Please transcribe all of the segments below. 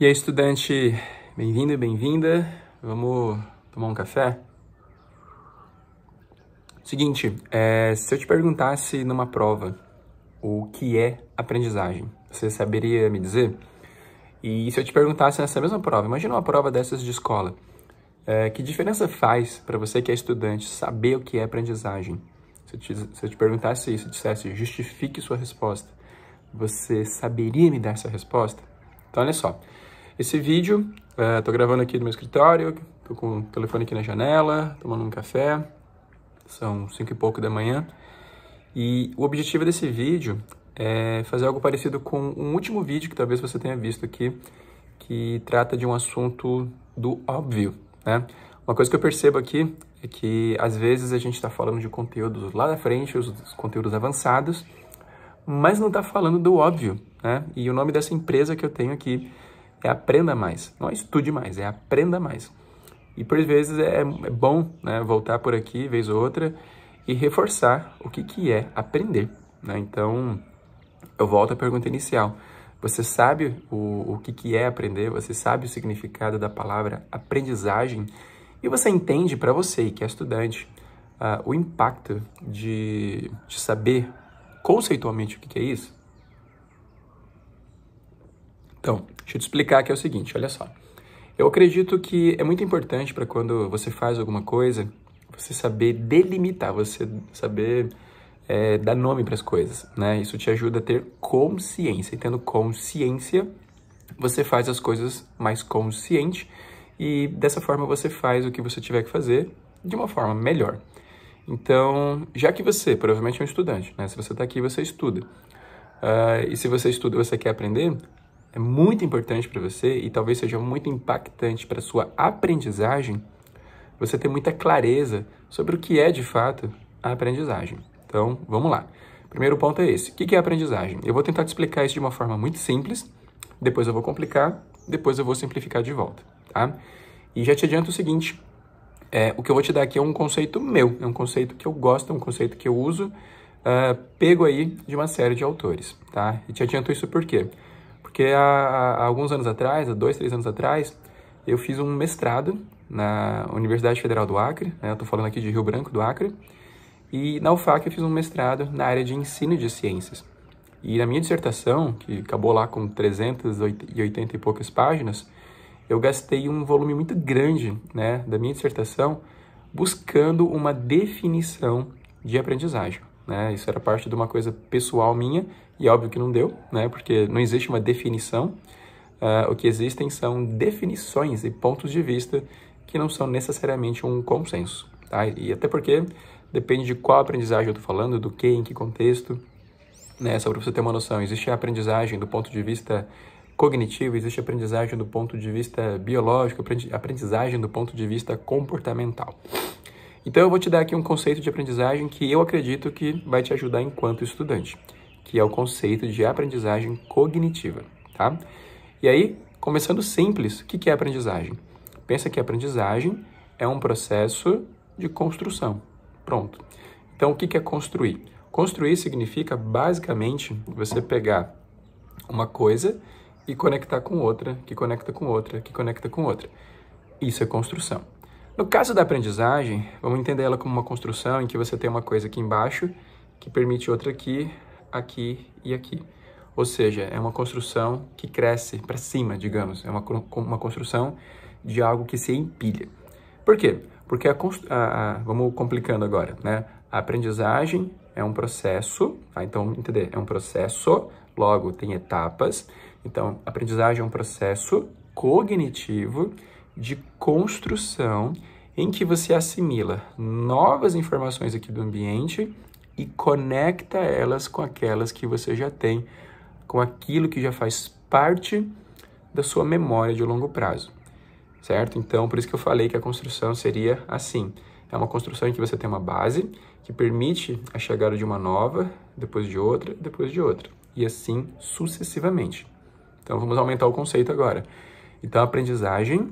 E aí, estudante, bem-vindo e bem-vinda. Vamos tomar um café? Seguinte, é, se eu te perguntasse numa prova o que é aprendizagem, você saberia me dizer? E se eu te perguntasse nessa mesma prova, imagina uma prova dessas de escola, é, que diferença faz para você que é estudante saber o que é aprendizagem? Se eu, te, se eu te perguntasse isso, dissesse justifique sua resposta, você saberia me dar essa resposta? Então, olha só. Esse vídeo, é, gravando aqui no meu escritório, estou com o telefone aqui na janela, tomando um café, são cinco e pouco da manhã. E o objetivo desse vídeo é fazer algo parecido com um último vídeo que talvez você tenha visto aqui, que trata de um assunto do óbvio, né? Uma coisa que eu percebo aqui é que às vezes a gente está falando de conteúdos lá da frente, os, os conteúdos avançados, mas não está falando do óbvio, né? E o nome dessa empresa que eu tenho aqui é aprenda mais. Não é estude mais, é aprenda mais. E por vezes é, é bom né, voltar por aqui, vez ou outra, e reforçar o que, que é aprender. Né? Então, eu volto à pergunta inicial. Você sabe o, o que, que é aprender, você sabe o significado da palavra aprendizagem, e você entende para você que é estudante uh, o impacto de, de saber conceitualmente o que, que é isso? Então, deixa eu te explicar que é o seguinte, olha só. Eu acredito que é muito importante para quando você faz alguma coisa, você saber delimitar, você saber é, dar nome para as coisas, né? Isso te ajuda a ter consciência. E tendo consciência, você faz as coisas mais consciente e dessa forma você faz o que você tiver que fazer de uma forma melhor. Então, já que você provavelmente é um estudante, né? Se você está aqui, você estuda. Uh, e se você estuda, você quer aprender, é muito importante para você e talvez seja muito impactante para sua aprendizagem, você ter muita clareza sobre o que é de fato a aprendizagem. Então, vamos lá. Primeiro ponto é esse. O que é aprendizagem? Eu vou tentar te explicar isso de uma forma muito simples, depois eu vou complicar, depois eu vou simplificar de volta, tá? E já te adianto o seguinte, é, o que eu vou te dar aqui é um conceito meu, é um conceito que eu gosto, é um conceito que eu uso, uh, pego aí de uma série de autores, tá? E te adianto isso por quê? Porque há, há alguns anos atrás, há dois, três anos atrás, eu fiz um mestrado na Universidade Federal do Acre, né? estou falando aqui de Rio Branco do Acre, e na UFAC eu fiz um mestrado na área de ensino de ciências. E na minha dissertação, que acabou lá com 380 e poucas páginas, eu gastei um volume muito grande né, da minha dissertação buscando uma definição de aprendizagem né? Isso era parte de uma coisa pessoal minha e é óbvio que não deu, né? Porque não existe uma definição. Uh, o que existem são definições e pontos de vista que não são necessariamente um consenso, tá? E até porque depende de qual aprendizagem eu estou falando, do que, em que contexto, né? Só para você ter uma noção, existe a aprendizagem do ponto de vista cognitivo, existe aprendizagem do ponto de vista biológico, aprendizagem do ponto de vista comportamental. Então eu vou te dar aqui um conceito de aprendizagem que eu acredito que vai te ajudar enquanto estudante, que é o conceito de aprendizagem cognitiva, tá? E aí, começando simples, o que, é aprendizagem? Pensa que aprendizagem é um processo de construção, pronto. Então o que, que é construir? Construir significa basicamente você pegar uma coisa e conectar com outra, que conecta com outra, que conecta com outra. Isso é construção. No caso da aprendizagem, vamos entender ela como uma construção em que você tem uma coisa aqui embaixo que permite outra aqui, aqui e aqui. Ou seja, é uma construção que cresce para cima, digamos. É uma, uma construção de algo que se empilha. Por quê? Porque a, a, a, vamos complicando agora, né? A aprendizagem é um processo, tá? então entender, é um processo, logo tem etapas. Então, aprendizagem é um processo cognitivo de construção em que você assimila novas informações aqui do ambiente e conecta elas com aquelas que você já tem, com aquilo que já faz parte da sua memória de longo prazo, certo? Então, por isso que eu falei que a construção seria assim. É uma construção em que você tem uma base que permite a chegada de uma nova, depois de outra, depois de outra, e assim sucessivamente. Então, vamos aumentar o conceito agora. Então, a aprendizagem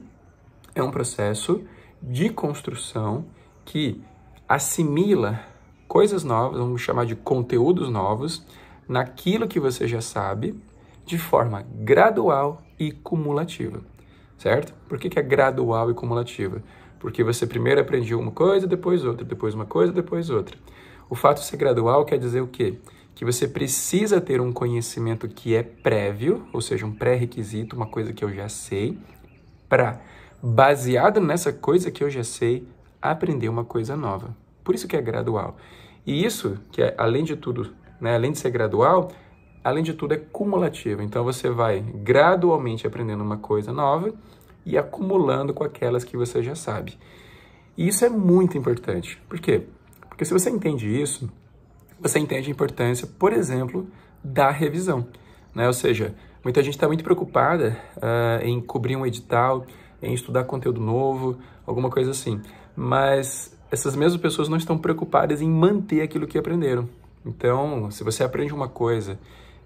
é um processo de construção que assimila coisas novas, vamos chamar de conteúdos novos, naquilo que você já sabe, de forma gradual e cumulativa, certo? Por que, que é gradual e cumulativa? Porque você primeiro aprendeu uma coisa, depois outra, depois uma coisa, depois outra. O fato de ser gradual quer dizer o quê? Que você precisa ter um conhecimento que é prévio, ou seja, um pré-requisito, uma coisa que eu já sei, para baseado nessa coisa que eu já sei, aprender uma coisa nova. Por isso que é gradual. E isso, que é, além de tudo, né, além de ser gradual, além de tudo é cumulativo. Então você vai gradualmente aprendendo uma coisa nova e acumulando com aquelas que você já sabe. E isso é muito importante. Por quê? Porque se você entende isso, você entende a importância, por exemplo, da revisão. Né? Ou seja, muita gente está muito preocupada uh, em cobrir um edital, em estudar conteúdo novo, alguma coisa assim. Mas essas mesmas pessoas não estão preocupadas em manter aquilo que aprenderam. Então, se você aprende uma coisa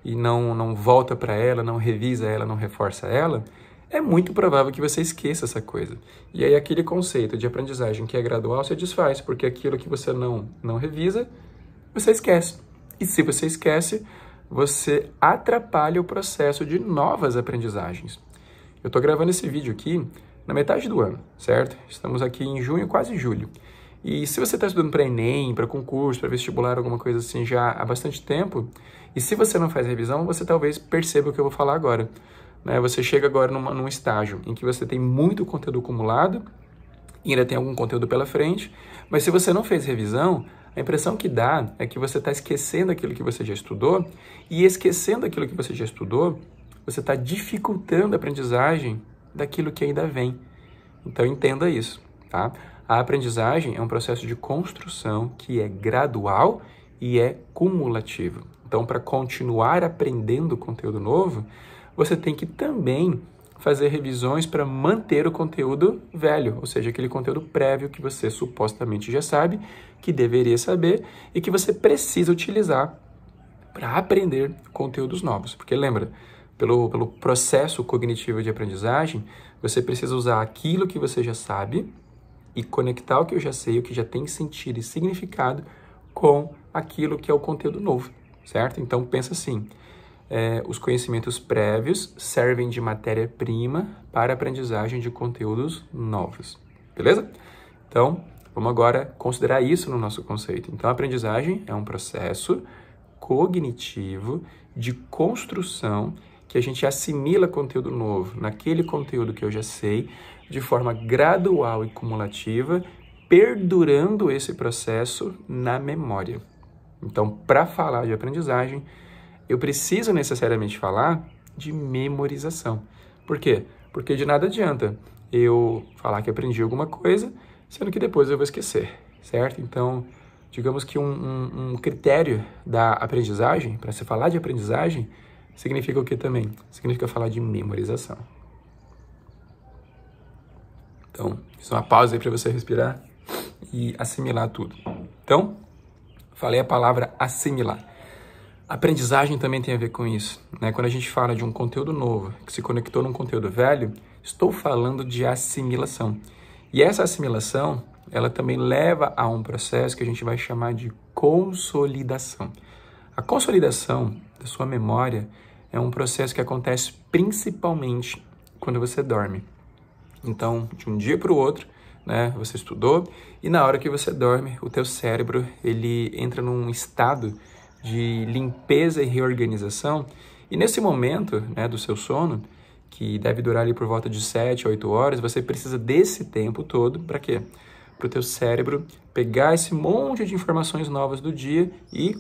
e não, não volta para ela, não revisa ela, não reforça ela, é muito provável que você esqueça essa coisa. E aí aquele conceito de aprendizagem que é gradual se desfaz, porque aquilo que você não, não revisa, você esquece. E se você esquece, você atrapalha o processo de novas aprendizagens. Eu estou gravando esse vídeo aqui na metade do ano, certo? Estamos aqui em junho, quase julho. E se você está estudando para Enem, para concurso, para vestibular, alguma coisa assim já há bastante tempo, e se você não faz revisão, você talvez perceba o que eu vou falar agora. Né? Você chega agora numa, num estágio em que você tem muito conteúdo acumulado e ainda tem algum conteúdo pela frente, mas se você não fez revisão, a impressão que dá é que você está esquecendo aquilo que você já estudou, e esquecendo aquilo que você já estudou, você está dificultando a aprendizagem daquilo que ainda vem. Então entenda isso, tá? A aprendizagem é um processo de construção que é gradual e é cumulativo. Então, para continuar aprendendo conteúdo novo, você tem que também fazer revisões para manter o conteúdo velho, ou seja, aquele conteúdo prévio que você supostamente já sabe, que deveria saber e que você precisa utilizar para aprender conteúdos novos. Porque lembra, pelo, pelo processo cognitivo de aprendizagem, você precisa usar aquilo que você já sabe e conectar o que eu já sei, o que já tem sentido e significado com aquilo que é o conteúdo novo, certo? Então pensa assim: é, os conhecimentos prévios servem de matéria-prima para a aprendizagem de conteúdos novos, beleza? Então vamos agora considerar isso no nosso conceito. Então a aprendizagem é um processo cognitivo de construção que a gente assimila conteúdo novo naquele conteúdo que eu já sei, de forma gradual e cumulativa, perdurando esse processo na memória. Então, para falar de aprendizagem, eu preciso necessariamente falar de memorização. Por quê? Porque de nada adianta eu falar que aprendi alguma coisa, sendo que depois eu vou esquecer, certo? Então, digamos que um, um, um critério da aprendizagem, para se falar de aprendizagem, Significa o que também? Significa falar de memorização. Então, fiz é uma pausa aí para você respirar e assimilar tudo. Então, falei a palavra assimilar. Aprendizagem também tem a ver com isso. Né? Quando a gente fala de um conteúdo novo que se conectou num conteúdo velho, estou falando de assimilação. E essa assimilação, ela também leva a um processo que a gente vai chamar de consolidação. A consolidação da sua memória é um processo que acontece principalmente quando você dorme. Então, de um dia para o outro, né, você estudou e na hora que você dorme, o teu cérebro ele entra num estado de limpeza e reorganização. E nesse momento, né, do seu sono, que deve durar ali por volta de 7 8 horas, você precisa desse tempo todo para quê? Para o teu cérebro pegar esse monte de informações novas do dia e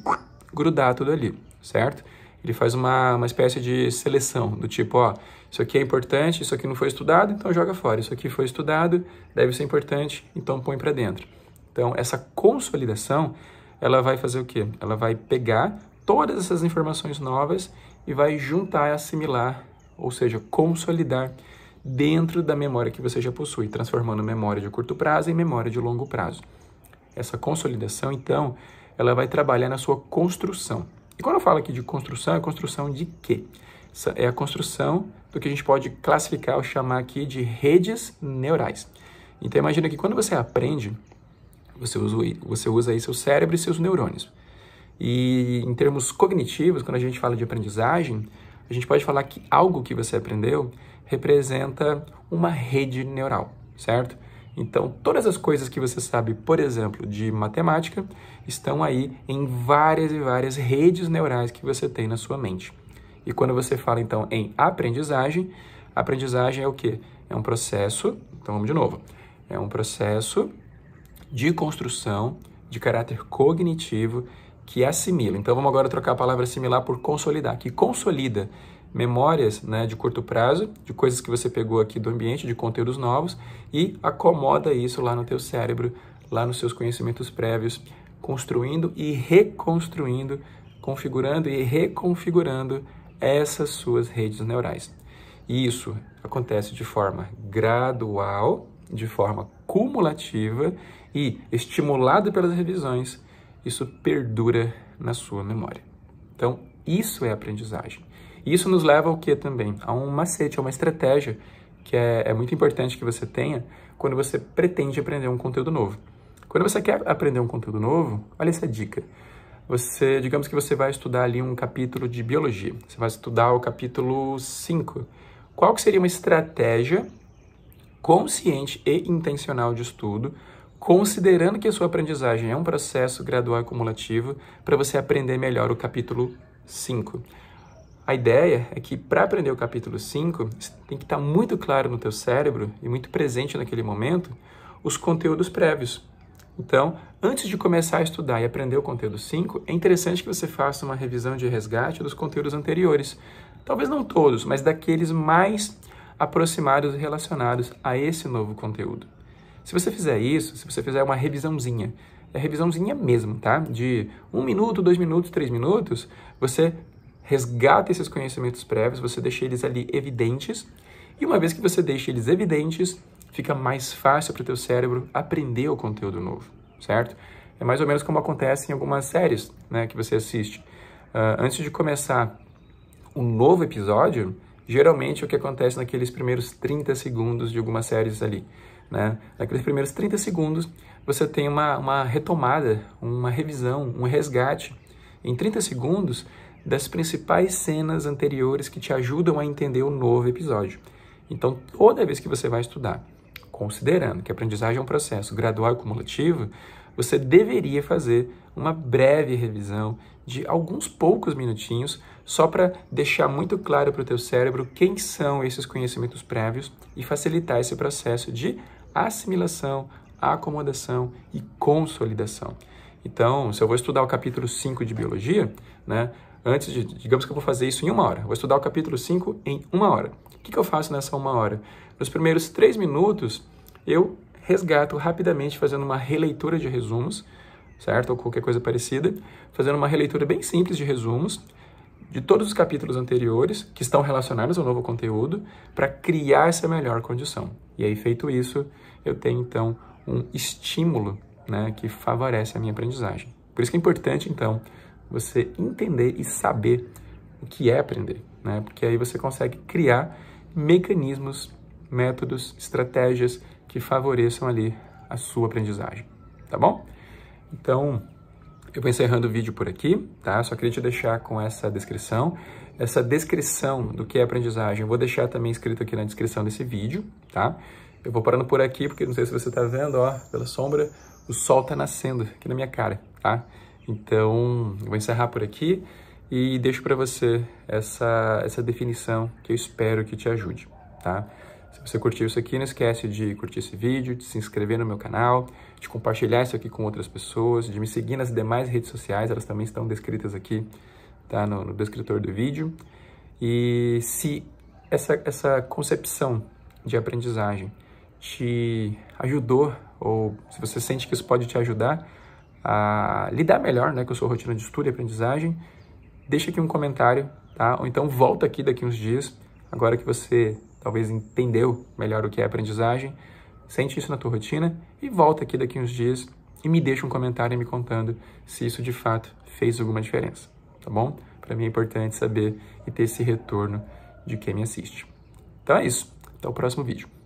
grudar tudo ali, certo? ele faz uma, uma espécie de seleção, do tipo, ó, isso aqui é importante, isso aqui não foi estudado, então joga fora. Isso aqui foi estudado, deve ser importante, então põe para dentro. Então, essa consolidação, ela vai fazer o quê? Ela vai pegar todas essas informações novas e vai juntar e assimilar, ou seja, consolidar dentro da memória que você já possui, transformando memória de curto prazo em memória de longo prazo. Essa consolidação, então, ela vai trabalhar na sua construção. E quando eu falo aqui de construção, é construção de quê? É a construção do que a gente pode classificar ou chamar aqui de redes neurais. Então imagina que quando você aprende, você usa, você usa aí seu cérebro e seus neurônios. E em termos cognitivos, quando a gente fala de aprendizagem, a gente pode falar que algo que você aprendeu representa uma rede neural, certo? Então, todas as coisas que você sabe, por exemplo, de matemática, estão aí em várias e várias redes neurais que você tem na sua mente. E quando você fala então em aprendizagem, aprendizagem é o que? É um processo, então vamos de novo. É um processo de construção de caráter cognitivo que assimila. Então vamos agora trocar a palavra assimilar por consolidar, que consolida memórias né, de curto prazo, de coisas que você pegou aqui do ambiente, de conteúdos novos, e acomoda isso lá no teu cérebro, lá nos seus conhecimentos prévios, construindo e reconstruindo, configurando e reconfigurando essas suas redes neurais. E isso acontece de forma gradual, de forma cumulativa e estimulado pelas revisões, isso perdura na sua memória. Então, isso é aprendizagem isso nos leva ao que também? A um macete, a uma estratégia que é, é muito importante que você tenha quando você pretende aprender um conteúdo novo. Quando você quer aprender um conteúdo novo, olha essa dica. Você, digamos que você vai estudar ali um capítulo de biologia. Você vai estudar o capítulo 5. Qual que seria uma estratégia consciente e intencional de estudo, considerando que a sua aprendizagem é um processo gradual e cumulativo para você aprender melhor o capítulo 5? A ideia é que para aprender o capítulo 5, tem que estar tá muito claro no teu cérebro e muito presente naquele momento os conteúdos prévios. Então, antes de começar a estudar e aprender o conteúdo 5, é interessante que você faça uma revisão de resgate dos conteúdos anteriores. Talvez não todos, mas daqueles mais aproximados e relacionados a esse novo conteúdo. Se você fizer isso, se você fizer uma revisãozinha, é revisãozinha mesmo, tá? De um minuto, dois minutos, três minutos, você resgata esses conhecimentos prévios, você deixa eles ali evidentes, e uma vez que você deixa eles evidentes, fica mais fácil para o teu cérebro aprender o conteúdo novo, certo? É mais ou menos como acontece em algumas séries né, que você assiste. Uh, antes de começar um novo episódio, geralmente é o que acontece naqueles primeiros 30 segundos de algumas séries ali. Né? Naqueles primeiros 30 segundos, você tem uma, uma retomada, uma revisão, um resgate. Em 30 segundos, das principais cenas anteriores que te ajudam a entender o novo episódio. Então, toda vez que você vai estudar, considerando que a aprendizagem é um processo gradual e cumulativo, você deveria fazer uma breve revisão de alguns poucos minutinhos, só para deixar muito claro para o teu cérebro quem são esses conhecimentos prévios e facilitar esse processo de assimilação, acomodação e consolidação. Então, se eu vou estudar o capítulo 5 de biologia, né, antes de, digamos que eu vou fazer isso em uma hora, vou estudar o capítulo 5 em uma hora. O que, que eu faço nessa uma hora? Nos primeiros três minutos, eu resgato rapidamente fazendo uma releitura de resumos, certo? Ou qualquer coisa parecida, fazendo uma releitura bem simples de resumos de todos os capítulos anteriores que estão relacionados ao novo conteúdo para criar essa melhor condição. E aí, feito isso, eu tenho então um estímulo né, que favorece a minha aprendizagem. Por isso que é importante, então, você entender e saber o que é aprender, né? Porque aí você consegue criar mecanismos, métodos, estratégias que favoreçam ali a sua aprendizagem, tá bom? Então, eu vou encerrando o vídeo por aqui, tá? Só queria te deixar com essa descrição. Essa descrição do que é aprendizagem, eu vou deixar também escrito aqui na descrição desse vídeo, tá? Eu vou parando por aqui, porque não sei se você está vendo, ó, pela sombra, o sol está nascendo aqui na minha cara, tá? Então, eu vou encerrar por aqui e deixo para você essa, essa definição que eu espero que te ajude, tá? Se você curtiu isso aqui, não esquece de curtir esse vídeo, de se inscrever no meu canal, de compartilhar isso aqui com outras pessoas, de me seguir nas demais redes sociais, elas também estão descritas aqui, tá? No, no descritor do vídeo. E se essa, essa concepção de aprendizagem te ajudou, ou se você sente que isso pode te ajudar, a lidar melhor né, com a sua rotina de estudo e aprendizagem, deixa aqui um comentário, tá? Ou então volta aqui daqui uns dias, agora que você talvez entendeu melhor o que é aprendizagem, sente isso na tua rotina e volta aqui daqui uns dias e me deixa um comentário me contando se isso de fato fez alguma diferença, tá bom? Para mim é importante saber e ter esse retorno de quem me assiste. Então é isso. Até o próximo vídeo.